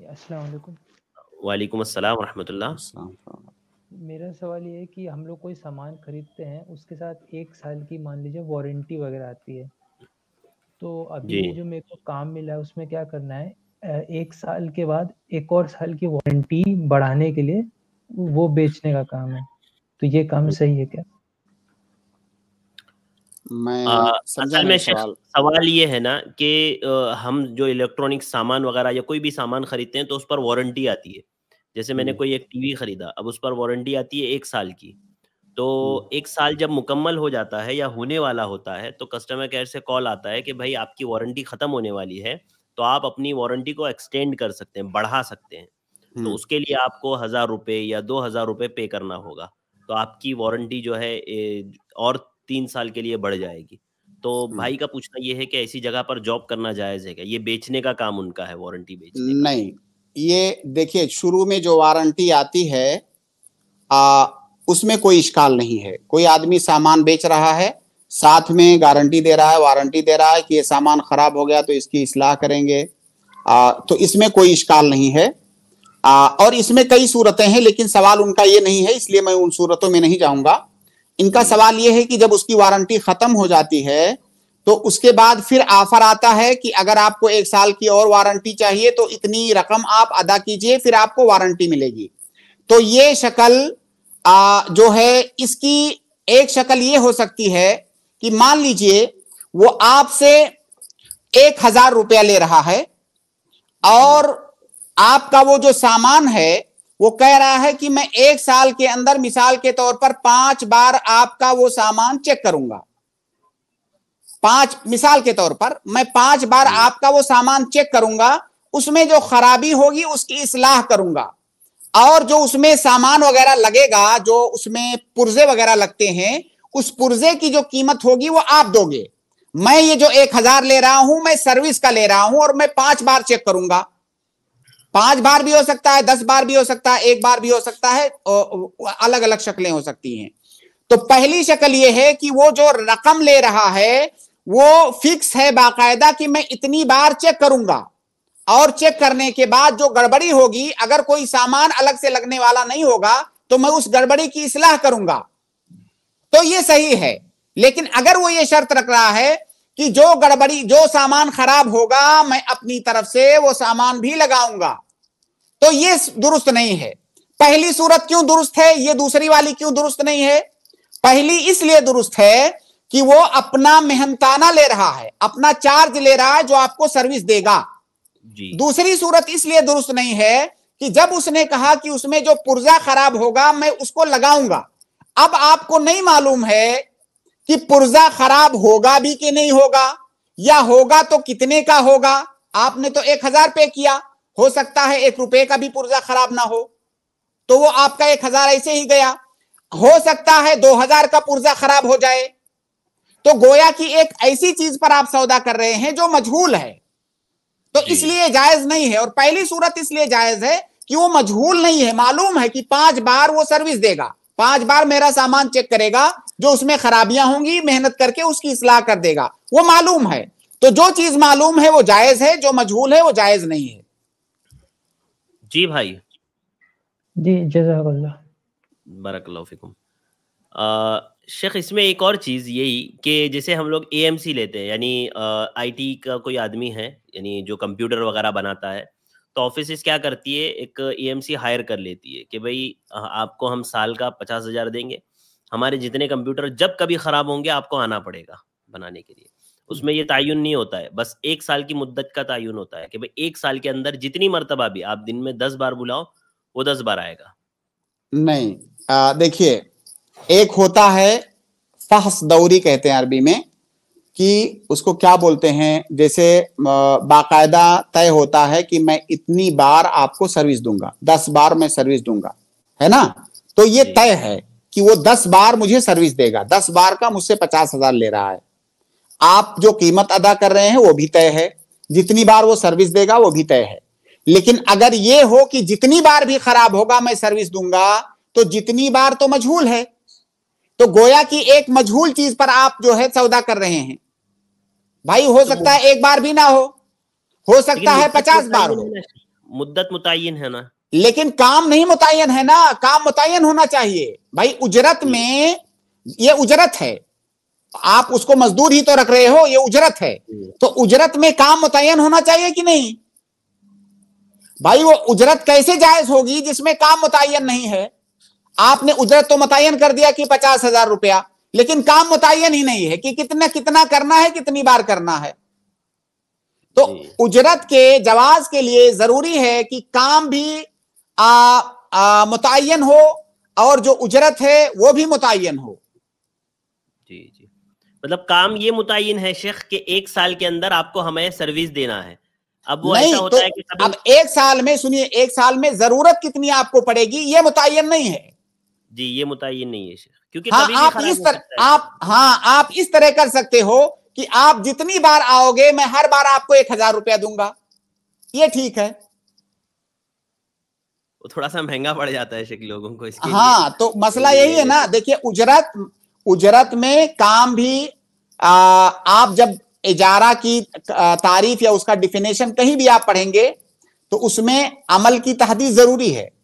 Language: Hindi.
वालेकुम अस्सलाम वरहमतुल्लाह मेरा सवाल ये है कि हम लोग कोई सामान खरीदते हैं उसके साथ एक साल की मान लीजिए वारंटी वगैरह आती है तो अभी जो मेरे को काम मिला है उसमें क्या करना है एक साल के बाद एक और साल की वारंटी बढ़ाने के लिए वो बेचने का काम है तो ये काम तो सही है क्या मैं आ, में सवाल सवाल ये है ना कि हम जो इलेक्ट्रॉनिक सामान वगैरह या कोई भी सामान खरीदते हैं तो उस पर वारंटी आती है जैसे मैंने हम्म। कोई एक टीवी खरीदा अब उस पर वारंटी आती है एक साल की तो हम्म। एक साल जब मुकम्मल हो जाता है या होने वाला होता है तो कस्टमर केयर से कॉल आता है कि भाई आपकी वारंटी खत्म होने वाली है तो आप अपनी वारंटी को एक्सटेंड कर सकते हैं बढ़ा सकते हैं तो हम्म। उसके लिए आपको हजार रुपए या दो हजार रुपये पे करना होगा तो आपकी वारंटी जो है और तीन साल के लिए बढ़ जाएगी तो भाई का पूछना ये है कि ऐसी जगह पर जॉब करना जायज है क्या ये बेचने का काम उनका है वारंटी बेचने नहीं ये देखिए शुरू में जो वारंटी आती है आ, उसमें कोई इश्काल नहीं है कोई आदमी सामान बेच रहा है साथ में गारंटी दे रहा है वारंटी दे रहा है कि ये सामान खराब हो गया तो इसकी इसलाह करेंगे आ, तो इसमें कोई इश्काल नहीं है आ, और इसमें कई सूरतें हैं लेकिन सवाल उनका ये नहीं है इसलिए मैं उन सूरतों में नहीं जाऊंगा इनका सवाल यह है कि जब उसकी वारंटी खत्म हो जाती है तो उसके बाद फिर ऑफर आता है कि अगर आपको एक साल की और वारंटी चाहिए तो इतनी रकम आप अदा कीजिए फिर आपको वारंटी मिलेगी तो ये शक्ल जो है इसकी एक शक्ल ये हो सकती है कि मान लीजिए वो आपसे एक हजार रुपया ले रहा है और आपका वो जो सामान है वो कह रहा है कि मैं एक साल के अंदर मिसाल के तौर पर पांच बार आपका वो सामान चेक करूंगा पांच मिसाल के तौर पर मैं पांच बार हम्म। आपका वो सामान चेक करूंगा उसमें जो खराबी होगी उसकी इसलाह करूंगा और जो उसमें सामान वगैरह लगेगा जो उसमें पुर्जे वगैरह लगते हैं उस पुर्जे की जो कीमत होगी वो आप दोगे मैं ये जो एक हजार ले रहा हूं मैं सर्विस का ले रहा हूं और मैं पांच बार चेक करूंगा पांच बार भी हो सकता है दस बार भी हो सकता है एक बार भी हो सकता है अलग अलग शक्लें हो सकती हैं तो पहली शक्ल ये है कि वो जो रकम ले रहा है वो फिक्स है बाकायदा कि मैं इतनी बार चेक करूंगा और चेक करने के बाद जो गड़बड़ी होगी अगर कोई सामान अलग से लगने वाला नहीं होगा तो मैं उस गड़बड़ी की इसलाह करूंगा तो ये सही है लेकिन अगर वो ये शर्त रख रहा है कि जो गड़बड़ी जो सामान खराब होगा मैं अपनी तरफ से वो सामान भी लगाऊंगा तो ये दुरुस्त नहीं है पहली सूरत क्यों दुरुस्त है ये दूसरी वाली क्यों दुरुस्त नहीं है पहली इसलिए दुरुस्त है कि वो अपना मेहनताना ले रहा है अपना चार्ज ले रहा है जो आपको सर्विस देगा जी। दूसरी सूरत इसलिए दुरुस्त नहीं है कि जब उसने कहा कि उसमें जो पुर्जा खराब होगा मैं उसको लगाऊंगा अब आपको नहीं मालूम है कि पुर्जा खराब होगा भी कि नहीं होगा या होगा तो कितने का होगा आपने तो एक हजार पे किया हो सकता है एक रुपए का भी पुर्जा खराब ना हो तो वो आपका एक हजार ऐसे ही गया हो सकता है दो हजार का पुर्जा खराब हो जाए तो गोया की एक ऐसी चीज पर आप सौदा कर रहे हैं जो मजहूल है तो इसलिए जायज नहीं है और पहली सूरत इसलिए जायज है कि वो मजहूल नहीं है मालूम है कि पांच बार वो सर्विस देगा पांच बार मेरा सामान चेक करेगा जो उसमें खराबियां होंगी मेहनत करके उसकी इसलाह कर देगा वो मालूम है तो जो चीज मालूम है वो जायज है जो मजहूल है वो जायज नहीं है जी भाई जी जजाकल्ला बरकल्लाफिकुम शेख इसमें एक और चीज़ यही कि जैसे हम लोग ए लेते हैं यानी आईटी का कोई आदमी है यानी जो कंप्यूटर वगैरह बनाता है तो ऑफिस क्या करती है एक ए हायर कर लेती है कि भाई आपको हम साल का पचास हज़ार देंगे हमारे जितने कंप्यूटर जब कभी ख़राब होंगे आपको आना पड़ेगा बनाने के लिए उसमें ये तयन नहीं होता है बस एक साल की मुद्दत का तयन होता है कि भाई एक साल के अंदर जितनी मरतबा भी आप दिन में दस बार बुलाओ वो दस बार आएगा नहीं देखिए एक होता है फहस दौरी कहते हैं अरबी में कि उसको क्या बोलते हैं जैसे बाकायदा तय होता है कि मैं इतनी बार आपको सर्विस दूंगा दस बार मैं सर्विस दूंगा है ना तो ये तय है कि वो दस बार मुझे सर्विस देगा दस बार का मुझसे पचास हजार ले रहा है आप जो कीमत अदा कर रहे हैं वो भी तय है जितनी बार वो सर्विस देगा वो भी तय है लेकिन अगर ये हो कि जितनी बार भी खराब होगा मैं सर्विस दूंगा तो जितनी बार तो मजहूल है तो गोया की एक मजहूल चीज पर आप जो है सौदा कर रहे हैं भाई हो तो सकता है एक बार भी ना हो हो सकता है पचास बार हो मुद्दत मुतयन है ना लेकिन काम नहीं मुतयन है ना काम मुतयन होना चाहिए भाई उजरत में ये उजरत है आप उसको मजदूर ही तो रख रहे हो ये उजरत है तो उजरत में काम मुतयन होना चाहिए कि नहीं भाई वो उजरत कैसे जायज होगी जिसमें काम मुतयन नहीं है आपने उजरत तो मुतयन कर दिया कि पचास हजार रुपया लेकिन काम मुतयन ही नहीं है कि कितना कितना करना है कितनी बार करना है तो उजरत के जवाज के लिए जरूरी है कि काम भी मुतयन हो और जो उजरत है वो भी मुतयन हो मतलब काम ये मुतयन है शेख के एक साल के अंदर आपको हमें सर्विस देना है अब वो ऐसा होता तो है कि सभी... अब एक साल में सुनिए एक साल में जरूरत कितनी आपको पड़ेगी ये मुतयन नहीं है जी ये मुतयन नहीं है शेख क्योंकि हाँ, आप इस तरह आप हाँ आप इस तरह कर सकते हो कि आप जितनी बार आओगे मैं हर बार आपको एक हजार रुपया दूंगा ये ठीक है थोड़ा सा महंगा पड़ जाता है शेख लोगों को इसके हाँ लिए। तो मसला तो यही है ना देखिए उजरत उजरत में काम भी आप जब इजारा की तारीफ या उसका डिफिनेशन कहीं भी आप पढ़ेंगे तो उसमें अमल की तहदीद जरूरी है